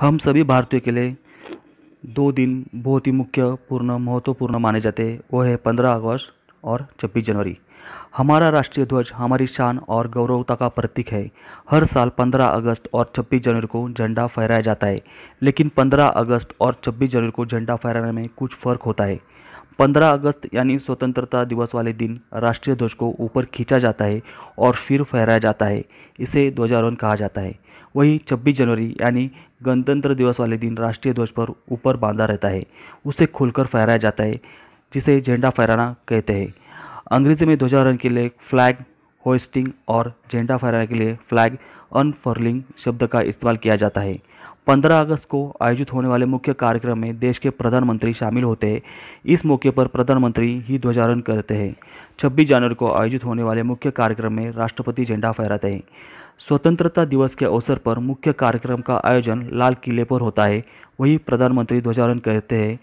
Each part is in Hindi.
हम सभी भारतीयों के लिए दो दिन बहुत ही मुख्य पूर्ण महत्वपूर्ण माने जाते हैं वो है पंद्रह अगस्त और छब्बीस जनवरी हमारा राष्ट्रीय ध्वज हमारी शान और गौरवता का प्रतीक है हर साल 15 अगस्त और 26 जनवरी को झंडा फहराया जाता है लेकिन 15 अगस्त और 26 जनवरी को झंडा फहराने में कुछ फ़र्क होता है पंद्रह अगस्त यानी स्वतंत्रता दिवस वाले दिन राष्ट्रीय ध्वज को ऊपर खींचा जाता है और फिर फहराया जाता है इसे ध्वजारोहण कहा जाता है वही छब्बीस जनवरी यानी गणतंत्र दिवस वाले दिन राष्ट्रीय ध्वज पर ऊपर बांधा रहता है उसे खुलकर फहराया जाता है जिसे झंडा फहराना कहते हैं अंग्रेजी में ध्वजारोहण के लिए फ्लैग होस्टिंग और झंडा फहराने के लिए फ्लैग अनफर्लिंग शब्द का इस्तेमाल किया जाता है 15 अगस्त को आयोजित होने वाले मुख्य कार्यक्रम में देश के प्रधानमंत्री शामिल होते हैं इस मौके पर प्रधानमंत्री ही ध्वजारोहण करते हैं 26 जनवरी को आयोजित होने वाले मुख्य कार्यक्रम में राष्ट्रपति झंडा फहराते हैं स्वतंत्रता दिवस के अवसर पर मुख्य कार्यक्रम का आयोजन लाल किले पर होता है वही प्रधानमंत्री ध्वजारोहण करते हैं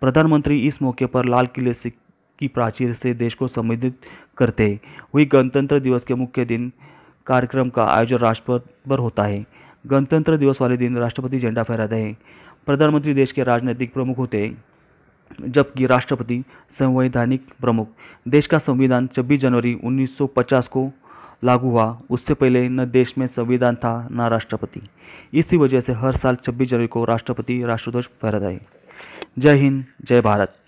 प्रधानमंत्री इस मौके पर लाल किले से की प्राचीर से देश को संबोधित करते हैं वही गणतंत्र दिवस के मुख्य दिन कार्यक्रम का आयोजन राष्ट्रपति पर होता है गणतंत्र दिवस वाले दिन राष्ट्रपति झंडा फहराते हैं प्रधानमंत्री देश के राजनीतिक प्रमुख होते हैं जबकि राष्ट्रपति संवैधानिक प्रमुख देश का संविधान 26 जनवरी 1950 को लागू हुआ उससे पहले न देश में संविधान था न राष्ट्रपति इसी वजह से हर साल 26 जनवरी को राष्ट्रपति राष्ट्रध्वज फहराता है जय हिंद जय भारत